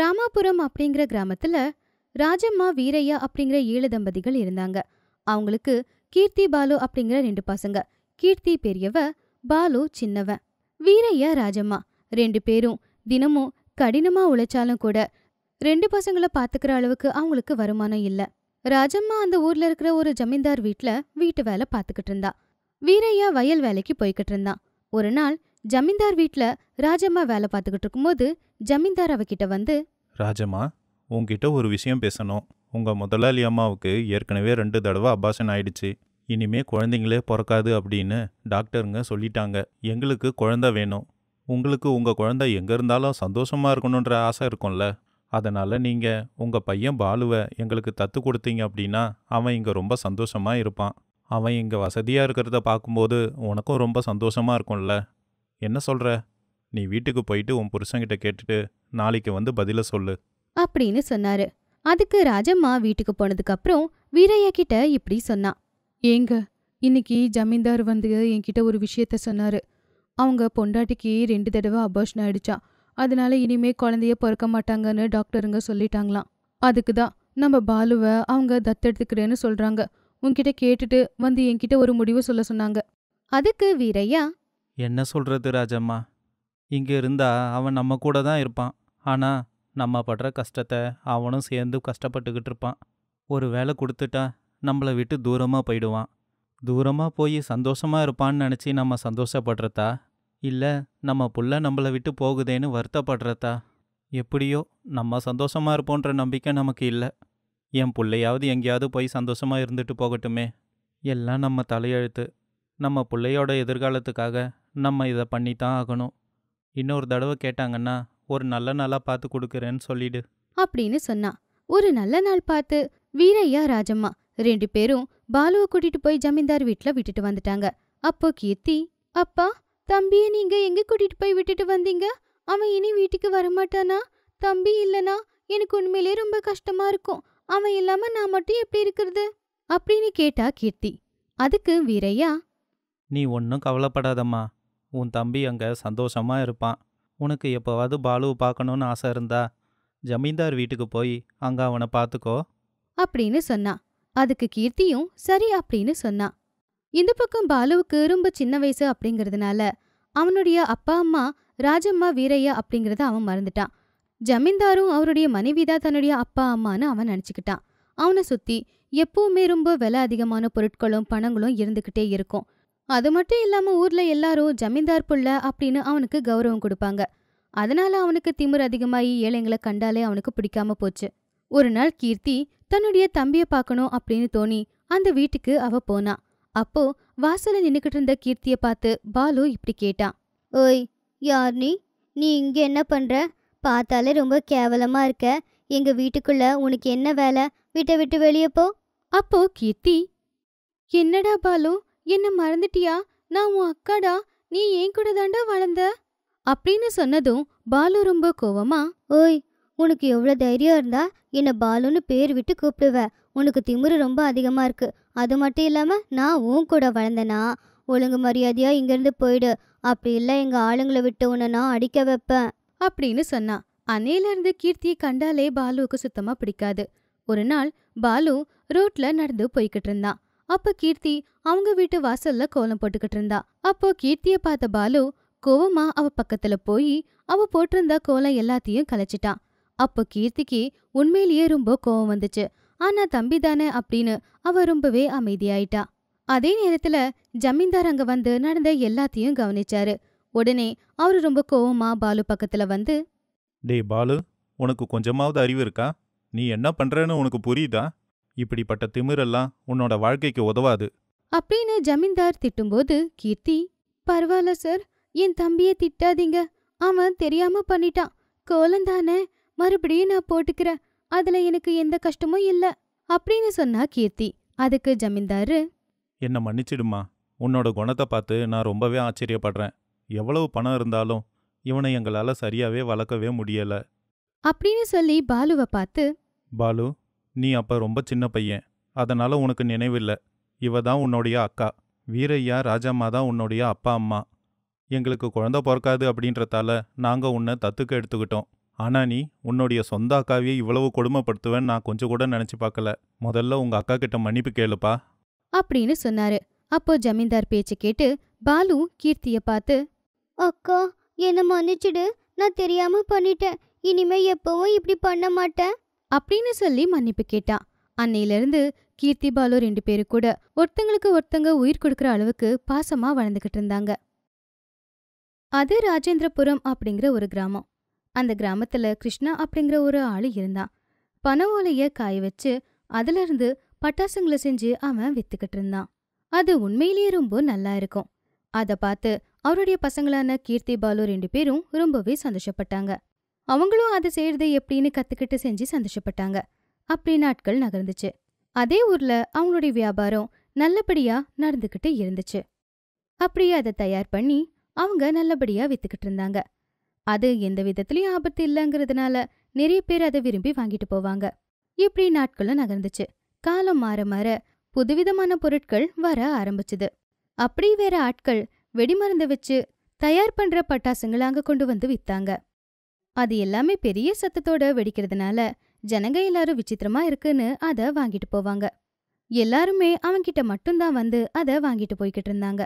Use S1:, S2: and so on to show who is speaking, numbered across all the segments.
S1: ராமாபுரம் அப்படிங்கிற கிராமத்துல ராஜம்மா வீரையா அப்படிங்கிற ஏழு தம்பதிகள் இருந்தாங்க அவங்களுக்கு கீர்த்தி பாலு அப்படிங்கிற ரெண்டு பசங்க கீர்த்தி பெரியவ பாலு சின்னவன் வீரையா ராஜம்மா ரெண்டு பேரும் தினமும் கடினமா உழைச்சாலும் கூட ரெண்டு பசங்களை பாத்துக்கிற அளவுக்கு அவங்களுக்கு வருமானம் இல்ல ராஜம்மா அந்த ஊர்ல இருக்கிற ஒரு ஜமீன்தார் வீட்ல வீட்டு வேலை பாத்துக்கிட்டு இருந்தா வீரையா வயல் வேலைக்கு போய்கிட்டு இருந்தான் ஒரு நாள் ஜமீன்தார் வீட்ல ராஜம்மா வேலை பார்த்துக்கிட்டு இருக்கும்போது ஜமீன்தார் அவகிட்ட வந்து
S2: ராஜம்மா உங்ககிட்ட ஒரு விஷயம் பேசணும் உங்கள் முதலாளி அம்மாவுக்கு ஏற்கனவே ரெண்டு தடவை அபாஷன் ஆயிடுச்சு இனிமே குழந்தைங்களே பிறக்காது அப்படின்னு டாக்டருங்க சொல்லிட்டாங்க எங்களுக்கு குழந்த வேணும் உங்களுக்கு உங்கள் குழந்தை எங்கே இருந்தாலும் சந்தோஷமாக இருக்கணுன்ற ஆசை இருக்கும்ல அதனால் நீங்கள் உங்கள் பையன் பாலுவை எங்களுக்கு தத்து கொடுத்தீங்க அப்படின்னா அவன் இங்கே ரொம்ப சந்தோஷமாக இருப்பான் அவன் இங்கே வசதியாக இருக்கிறத பார்க்கும்போது உனக்கும் ரொம்ப சந்தோஷமாக இருக்கும்ல என்ன சொல்ற நீ வீட்டுக்கு போயிட்டு உன் புருஷங்கிட்ட கேட்டுட்டு நாளைக்கு வந்து பதில சொல்லு
S1: அப்படின்னு சொன்னாரு அதுக்கு ராஜம்மா வீட்டுக்கு போனதுக்கு அப்புறம் வீரையா கிட்ட இப்படி சொன்னான் ஏங்க இன்னைக்கு ஜமீன்தார் வந்து என்கிட்ட ஒரு விஷயத்த சொன்னாரு அவங்க பொண்டாட்டிக்கு ரெண்டு தடவை அபோஷன் ஆயிடுச்சா அதனால இனிமே குழந்தைய பிறக்க மாட்டாங்கன்னு டாக்டருங்க சொல்லிட்டாங்களாம் அதுக்கு தான் நம்ம பாலுவை அவங்க தத்தெடுத்துக்கிறேன்னு சொல்றாங்க உன்கிட்ட கேட்டுட்டு வந்து என்கிட்ட ஒரு முடிவு சொல்ல சொன்னாங்க அதுக்கு வீரையா
S3: என்ன சொல்கிறது ராஜம்மா இங்கே இருந்தால் அவன் நம்ம கூட தான் இருப்பான் ஆனால் நம்ம படுற கஷ்டத்தை அவனும் சேர்ந்து கஷ்டப்பட்டுக்கிட்டு இருப்பான் ஒரு வேலை கொடுத்துட்டா நம்மளை விட்டு தூரமாக போயிடுவான் தூரமாக போய் சந்தோஷமாக இருப்பான்னு நினச்சி நம்ம சந்தோஷப்படுறதா இல்லை நம்ம புள்ள நம்மளை விட்டு போகுதேன்னு வருத்தப்படுறதா எப்படியோ நம்ம சந்தோஷமாக இருப்போன்ற நம்பிக்கை நமக்கு இல்லை என் பிள்ளையாவது எங்கேயாவது போய் சந்தோஷமாக இருந்துட்டு போகட்டுமே எல்லாம் நம்ம தலையெழுத்து நம்ம பிள்ளையோட எதிர்காலத்துக்காக நம்ம இதை பண்ணி தான் ஆகணும் இன்னொரு தடவை கேட்டாங்கன்னா ஒரு நல்ல நாளா பார்த்து கொடுக்குறேன்னு சொல்லிடு
S1: அப்படின்னு சொன்னா ஒரு நல்ல நாள் பார்த்து வீரையா ராஜம்மா ரெண்டு பேரும் பாலுவை கூட்டிட்டு போய் ஜமீன்தார் வீட்டுல விட்டுட்டு வந்துட்டாங்க அப்போ கீர்த்தி அப்பா தம்பியை நீங்க எங்க கூட்டிட்டு போய் விட்டுட்டு வந்தீங்க அவன் இனி வீட்டுக்கு வரமாட்டானா தம்பி இல்லனா எனக்கு உண்மையிலே ரொம்ப கஷ்டமா இருக்கும் அவன் இல்லாம நான் மட்டும் எப்படி இருக்கிறது அப்படின்னு கேட்டா கீர்த்தி அதுக்கு வீரையா
S3: நீ ஒன்னும் கவலைப்படாதம்மா உன் தம்பி அங்கே சந்தோஷமாக இருப்பான் உனக்கு எப்போவாவது பாலுவை பார்க்கணுன்னு ஆசை இருந்தா ஜமீன்தார் வீட்டுக்கு போய் அங்கே அவனை பார்த்துக்கோ
S1: அப்படின்னு சொன்னான் அதுக்கு கீர்த்தியும் சரி அப்படின்னு சொன்னான் இந்த பக்கம் பாலுவுக்கு ரொம்ப சின்ன வயசு அப்படிங்கிறதுனால அவனுடைய அப்பா அம்மா ராஜம்மா வீரையா அப்படிங்கிறத அவன் மறந்துட்டான் ஜமீன்தாரும் அவருடைய மனைவிதான் தன்னுடைய அப்பா அம்மான்னு அவன் நினச்சிக்கிட்டான் அவனை சுற்றி எப்பவுமே ரொம்ப விலை அதிகமான பொருட்களும் பணங்களும் இருந்துக்கிட்டே இருக்கும் அது மட்டும் இல்லாமல் ஊரில் எல்லாரும் ஜமீன்தார் புள்ள அப்படின்னு அவனுக்கு கௌரவம் கொடுப்பாங்க அதனால அவனுக்கு திமிர் அதிகமாகி ஏழைங்களை கண்டாலே அவனுக்கு பிடிக்காம போச்சு ஒரு நாள் கீர்த்தி தன்னுடைய தம்பியை பார்க்கணும் அப்படின்னு தோணி அந்த வீட்டுக்கு அவ போனா அப்போ வாசல்ல நின்னுக்கிட்டு இருந்த கீர்த்தியை பார்த்து பாலு இப்படி கேட்டான் ஓய் யார் நீ நீ இங்க என்ன பண்ற பார்த்தாலே ரொம்ப கேவலமா இருக்க எங்க வீட்டுக்குள்ள உனக்கு என்ன வேலை வீட்டை விட்டு வெளியே போ அப்போ கீர்த்தி என்னடா பாலு என்ன மறந்துட்டியா நான் உன் அக்காடா நீ ஏன் கூட தாண்டா வளர்ந்த அப்படின்னு சொன்னதும் பாலு ரொம்ப கோவமா ஓய் உனக்கு எவ்வளோ தைரியம் இருந்தா என்னை பாலுன்னு பேர் விட்டு கூப்பிடுவ உனக்கு திமிரு ரொம்ப அதிகமாக இருக்கு அது மட்டும் இல்லாமல் நான் உன் கூட வளர்ந்தனா ஒழுங்கு மரியாதையாக இங்கேருந்து போயிடு அப்படி இல்லை எங்கள் ஆளுங்களை விட்டு உன்னை நான் அடிக்க வைப்பேன் அப்படின்னு சொன்னான் அன்னையிலேருந்து கீர்த்தியை கண்டாலே பாலுவுக்கு சுத்தமாக பிடிக்காது ஒரு நாள் பாலு ரோட்டில் நடந்து போய்கிட்டு இருந்தான் அப்ப கீர்த்தி அவங்க வீட்டு வாசல்ல கோலம் போட்டுக்கிட்டு இருந்தா அப்போ கீர்த்திய பார்த்த பாலு கோவமா அவ பக்கத்துல போய் அவ போட்டிருந்த கோலம் எல்லாத்தையும் கலைச்சிட்டான் அப்போ கீர்த்திக்கு உண்மையிலேயே ரொம்ப கோவம் வந்துச்சு ஆனா தம்பி தானே அப்படின்னு அவ ரொம்பவே அமைதியாயிட்டா அதே நேரத்துல ஜமீன்தார் அங்க வந்து நடந்த எல்லாத்தையும் கவனிச்சாரு உடனே அவரு ரொம்ப கோவமா பாலு பக்கத்துல வந்து
S2: டேய் பாலு உனக்கு கொஞ்சமாவது அறிவு இருக்கா நீ என்ன பண்றேன்னு உனக்கு புரியுதா இப்படிப்பட்ட திமிரெல்லாம் உன்னோட வாழ்க்கைக்கு உதவாது
S1: அப்படின்னு ஜமீன்தார் திட்டும்போது கீர்த்தி பரவாயில்ல சார் என் தம்பிய திட்டாதீங்க அவன் தெரியாம பண்ணிட்டான் கோலந்தானே மறுபடியும் நான் போட்டுக்கிறேன் அதுல எனக்கு எந்த கஷ்டமும் இல்ல அப்படின்னு சொன்னா கீர்த்தி அதுக்கு ஜமீன்தாரு
S2: என்ன மன்னிச்சிடுமா உன்னோட குணத்தை பார்த்து நான் ரொம்பவே ஆச்சரியப்படுறேன் எவ்வளவு பணம் இருந்தாலும் இவனை எங்களால சரியாவே வளர்க்கவே முடியல
S1: அப்படின்னு சொல்லி பாலுவை பார்த்து
S2: பாலு நீ அப்ப ரொம்ப சின்ன பையன் அதனால உனக்கு நினைவில்ல இவ தான் உன்னுடைய அக்கா வீரையா ராஜாம்மா தான் உன்னுடைய அப்பா அம்மா எங்களுக்கு குழந்த பிறக்காது அப்படின்றதால நாங்க உன்னை தத்துக்க எடுத்துக்கிட்டோம் ஆனா நீ உன்னுடைய சொந்த அக்காவையே இவ்வளவு கொடுமைப்படுத்துவேன் நான் கொஞ்சம் கூட நினைச்சு பார்க்கல முதல்ல உங்க அக்கா கிட்ட மன்னிப்பு கேளுப்பா
S1: அப்படின்னு சொன்னாரு அப்போ ஜமீன்தார் பேச்சு கேட்டு பாலு கீர்த்திய பார்த்து அக்கா என்ன மன்னிச்சிடு நான் தெரியாம பண்ணிட்டேன் இனிமே எப்பவும் இப்படி பண்ண மாட்டேன் அப்படின்னு சொல்லி மன்னிப்பு கேட்டான் அன்னையிலிருந்து கீர்த்தி பாலு ரெண்டு பேரும் கூட ஒருத்தங்களுக்கு ஒருத்தங்க உயிர் கொடுக்குற அளவுக்கு பாசமா வளர்ந்துகிட்டு இருந்தாங்க அது ராஜேந்திரபுரம் அப்படிங்கிற ஒரு கிராமம் அந்த கிராமத்துல கிருஷ்ணா அப்படிங்கிற ஒரு ஆள் இருந்தான் பன ஓலைய காய வச்சு அதுல இருந்து பட்டாசுங்களை செஞ்சு அவன் வித்துக்கிட்டு இருந்தான் அது உண்மையிலேயே ரொம்ப நல்லா இருக்கும் அதை பார்த்து அவருடைய பசங்களான கீர்த்தி பாலு ரெண்டு பேரும் ரொம்பவே சந்தோஷப்பட்டாங்க அவங்களும் அதை செய்யறது எப்படின்னு கத்துக்கிட்டு செஞ்சு சந்தோஷப்பட்டாங்க அப்படி நாட்கள் நகர்ந்துச்சு அதே ஊர்ல அவங்களுடைய வியாபாரம் நல்லபடியா நடந்துகிட்டு இருந்துச்சு அப்படியே அதை தயார் பண்ணி அவங்க நல்லபடியா வித்துக்கிட்டு இருந்தாங்க அது எந்த விதத்துலயும் ஆபத்து இல்லைங்கிறதுனால நிறைய பேர் அதை விரும்பி வாங்கிட்டு போவாங்க இப்படி நாட்களும் நகர்ந்துச்சு காலம் மாற மாற புதுவிதமான பொருட்கள் வர ஆரம்பிச்சுது அப்படி வேற ஆட்கள் வெடிமருந்து வச்சு தயார் பண்ற பட்டாசுங்களை அங்க கொண்டு வந்து வித்தாங்க அது எல்லாமே பெரிய சத்தத்தோட வெடிக்கிறதுனால ஜனங்க எல்லாரும் விசித்திரமா இருக்குன்னு அதை வாங்கிட்டு போவாங்க எல்லாருமே அவன்கிட்ட மட்டும்தான் வந்து அதை வாங்கிட்டு போய்கிட்டு இருந்தாங்க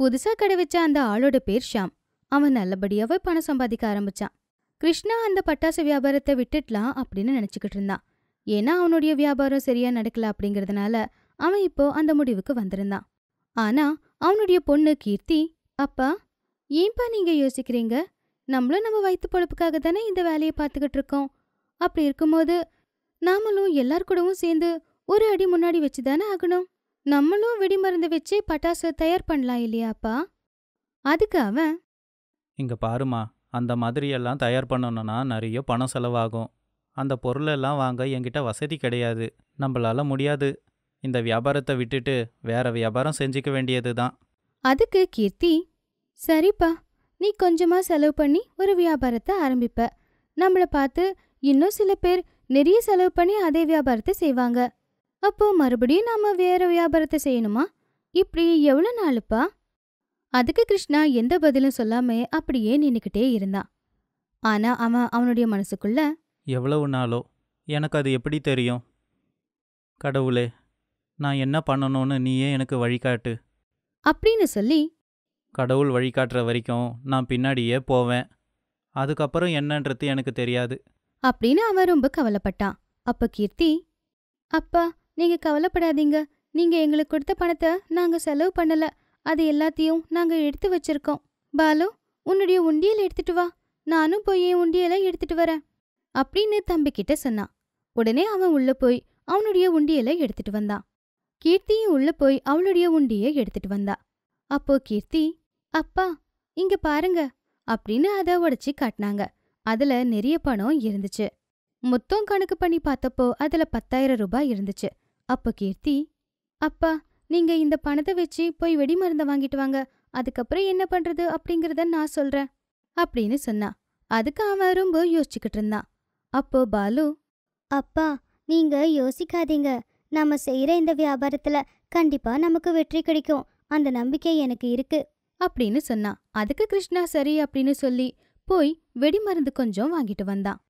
S1: புதுசா கடை வச்ச அந்த ஆளோட பேர் ஷாம் அவன் நல்லபடியாவே பணம் சம்பாதிக்க ஆரம்பிச்சான் கிருஷ்ணா அந்த பட்டாசு வியாபாரத்தை விட்டுட்டலாம் அப்படின்னு நினைச்சுக்கிட்டு இருந்தான் ஏன்னா அவனுடைய வியாபாரம் சரியா நடக்கல அப்படிங்கிறதுனால அவன் இப்போ அந்த முடிவுக்கு வந்திருந்தான் ஆனா அவனுடைய பொண்ணு கீர்த்தி அப்பா ஏன்பா நீங்க யோசிக்கிறீங்க நம்மளும் நம்ம வயிற்று பொழப்புக்காக தானே இந்த வேலையை பார்த்துக்கிட்டு இருக்கோம் அப்படி இருக்கும்போது நாமளும் எல்லார் கூடவும் சேர்ந்து ஒரு அடி முன்னாடி வச்சு தானே ஆகணும் நம்மளும் வெடிமருந்து வச்சு பட்டாசு தயார் பண்ணலாம் இல்லையாப்பா அதுக்கு அவன்
S3: இங்கே பாருமா அந்த மாதிரியெல்லாம் தயார் பண்ணணும்னா நிறைய பணம் செலவாகும் அந்த பொருளெல்லாம் வாங்க என்கிட்ட வசதி கிடையாது நம்மளால முடியாது இந்த வியாபாரத்தை விட்டுட்டு வேற வியாபாரம் செஞ்சுக்க வேண்டியது தான்
S1: அதுக்கு கீர்த்தி சரிப்பா நீ கொஞ்சமாக செலவு பண்ணி ஒரு வியாபாரத்தை ஆரம்பிப்ப நம்மளை பார்த்து இன்னும் சில பேர் நிறைய செலவு பண்ணி அதே வியாபாரத்தை செய்வாங்க அப்போ மறுபடியும் நாம் வேற வியாபாரத்தை செய்யணுமா இப்படி எவ்வளோ நாளுப்பா அதுக்கு கிருஷ்ணா எந்த பதிலும் சொல்லாம அப்படியே நின்றுக்கிட்டே இருந்தான் ஆனா அவன் அவனுடைய மனசுக்குள்ள
S3: எவ்வளவு நாளோ எனக்கு அது எப்படி தெரியும் கடவுளே நான் என்ன பண்ணணும்னு நீயே எனக்கு வழிகாட்டு
S1: அப்படின்னு சொல்லி
S3: கடவுள் வழிகாட்டுற வரைக்கும் நான் பின்னாடியே போவேன் அதுக்கப்புறம் என்னன்றது எனக்கு தெரியாது
S1: அப்படின்னு அவன் ரொம்ப கவலைப்பட்டான் அப்ப கீர்த்தி அப்பா நீங்க கவலைப்படாதீங்க நீங்க எங்களுக்கு கொடுத்த பணத்தை நாங்க செலவு பண்ணல அது எல்லாத்தையும் நாங்க எடுத்து வச்சிருக்கோம் பாலு உன்னுடைய உண்டியல் எடுத்துட்டு வா நானும் போய் என் உண்டியலை எடுத்துட்டு வரேன் அப்படின்னு கிட்ட சொன்னான் உடனே அவன் உள்ள போய் அவனுடைய உண்டியலை எடுத்துட்டு வந்தான் கீர்த்தியும் உள்ள போய் அவளுடைய உண்டியை எடுத்துட்டு வந்தா அப்போ கீர்த்தி அப்பா இங்க பாருங்க அப்படின்னு அதை உடச்சி காட்டினாங்க அதுல நிறைய பணம் இருந்துச்சு மொத்தம் கணக்கு பண்ணி பார்த்தப்போ அதுல பத்தாயிரம் ரூபாய் இருந்துச்சு அப்போ கீர்த்தி அப்பா நீங்க இந்த பணத்தை வச்சு போய் வெடி மருந்தை வாங்கிட்டு வாங்க அதுக்கப்புறம் என்ன பண்றது அப்படிங்கிறத நான் சொல்றேன் அப்படின்னு சொன்னான் அதுக்கு அவன் ரொம்ப யோசிச்சுக்கிட்டு இருந்தான் அப்போ பாலு அப்பா நீங்க யோசிக்காதீங்க நம்ம செய்யற இந்த வியாபாரத்துல கண்டிப்பா நமக்கு வெற்றி கிடைக்கும் அந்த நம்பிக்கை எனக்கு இருக்கு அப்படின்னு சொன்னான் அதுக்கு கிருஷ்ணா சரி அப்படின்னு சொல்லி போய் வெடிமருந்து கொஞ்சம் வாங்கிட்டு வந்தான்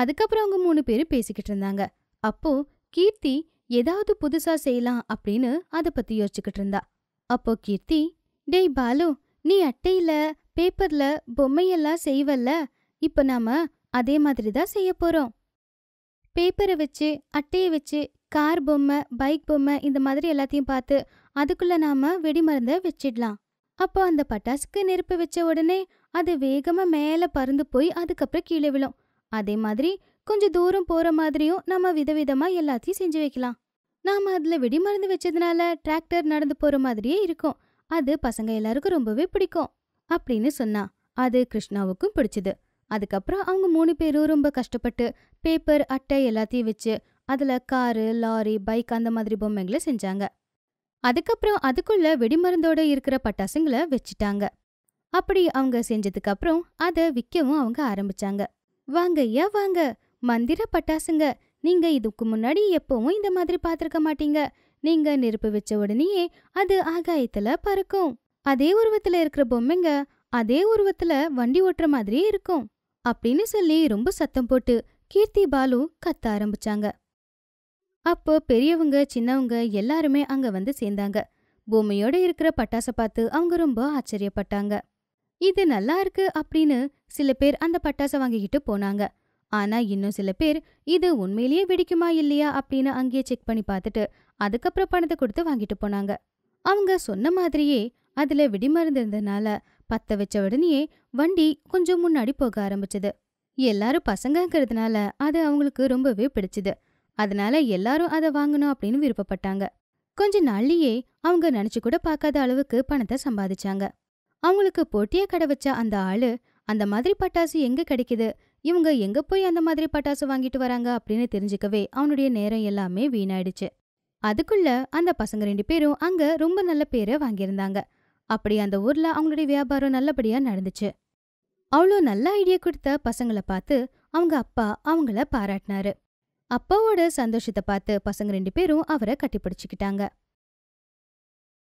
S1: அதுக்கப்புறம் அவங்க மூணு பேரும் பேசிக்கிட்டு இருந்தாங்க அப்போ கீர்த்தி ஏதாவது புதுசா செய்யலாம் அப்படின்னு அதை பத்தி யோசிச்சுக்கிட்டு இருந்தா அப்போ கீர்த்தி டேய் பாலு நீ அட்டையில பேப்பர்ல பொம்மையெல்லாம் செய்வல்ல இப்ப நாம அதே மாதிரி தான் செய்ய போறோம் பேப்பரை வச்சு அட்டையை வச்சு கார் பொம்மை பைக் பொம்மை இந்த மாதிரி எல்லாத்தையும் பார்த்து அதுக்குள்ள நாம வெடிமருந்த வச்சிடலாம் அப்போ அந்த பட்டாசுக்கு நெருப்பு வச்ச உடனே அது வேகமா மேல பறந்து போய் அதுக்கப்புறம் கீழே விழும் அதே மாதிரி கொஞ்சம் தூரம் போற மாதிரியும் நம்ம விதவிதமா எல்லாத்தையும் செஞ்சு வைக்கலாம் நாம அதுல வெடி மருந்து வச்சதுனால டிராக்டர் நடந்து போற மாதிரியே இருக்கும் அது பசங்க எல்லாருக்கும் ரொம்பவே பிடிக்கும் அப்படின்னு சொன்னா அது கிருஷ்ணாவுக்கும் பிடிச்சது அதுக்கப்புறம் அவங்க மூணு பேரும் ரொம்ப கஷ்டப்பட்டு பேப்பர் அட்டை எல்லாத்தையும் வச்சு அதில் காரு லாரி பைக் அந்த மாதிரி பொம்மைங்களை செஞ்சாங்க அதுக்கப்புறம் அதுக்குள்ள வெடிமருந்தோட இருக்கிற பட்டாசுங்களை வச்சுட்டாங்க அப்படி அவங்க செஞ்சதுக்கு அப்புறம் அதை விற்கவும் அவங்க ஆரம்பிச்சாங்க வாங்க ஐயா வாங்க மந்திர பட்டாசுங்க நீங்க இதுக்கு முன்னாடி எப்பவும் இந்த மாதிரி பார்த்துருக்க மாட்டீங்க நீங்க நெருப்பு வச்ச உடனேயே அது ஆகாயத்துல பறக்கும் அதே உருவத்துல இருக்கிற பொம்மைங்க அதே உருவத்துல வண்டி ஓட்டுற மாதிரியே இருக்கும் அப்படின்னு சொல்லி ரொம்ப சத்தம் போட்டு கீர்த்தி பாலு கத்த ஆரம்பிச்சாங்க அப்போ பெரியவங்க சின்னவங்க எல்லாருமே அங்க வந்து சேர்ந்தாங்க பூமியோட இருக்கிற பட்டாசை பார்த்து அவங்க ரொம்ப ஆச்சரியப்பட்டாங்க இது நல்லா இருக்கு அப்படின்னு சில பேர் அந்த பட்டாசை வாங்கிக்கிட்டு போனாங்க ஆனா இன்னும் சில பேர் இது உண்மையிலேயே வெடிக்குமா இல்லையா அப்படின்னு அங்கேயே செக் பண்ணி பார்த்துட்டு அதுக்கப்புறம் பணத்தை கொடுத்து வாங்கிட்டு போனாங்க அவங்க சொன்ன மாதிரியே அதுல வெடிமருந்து இருந்ததுனால பத்த வச்ச உடனேயே வண்டி கொஞ்சம் முன்னாடி போக ஆரம்பிச்சது எல்லாரும் பசங்கங்கிறதுனால அது அவங்களுக்கு ரொம்பவே பிடிச்சது அதனால எல்லாரும் அதை வாங்கணும் அப்படின்னு விருப்பப்பட்டாங்க கொஞ்ச நாள்லயே அவங்க நினைச்சு கூட பார்க்காத அளவுக்கு பணத்தை சம்பாதிச்சாங்க அவங்களுக்கு போட்டியை கடை வச்ச அந்த ஆளு அந்த மாதிரி பட்டாசு எங்க கிடைக்குது இவங்க எங்க போய் அந்த மாதிரி பட்டாசு வாங்கிட்டு வராங்க அப்படின்னு தெரிஞ்சுக்கவே அவனுடைய நேரம் எல்லாமே வீணாயிடுச்சு அதுக்குள்ள அந்த பசங்க ரெண்டு பேரும் அங்க ரொம்ப நல்ல பேரை வாங்கியிருந்தாங்க அப்படி அந்த ஊர்ல அவங்களுடைய வியாபாரம் நல்லபடியா நடந்துச்சு அவ்வளோ நல்ல ஐடியா கொடுத்த பசங்களை பார்த்து அவங்க அப்பா அவங்கள பாராட்டினாரு அப்பாவோட சந்தோஷத்தை பார்த்து பசங்க ரெண்டு பேரும் அவரை கட்டிப்பிடிச்சுக்கிட்டாங்க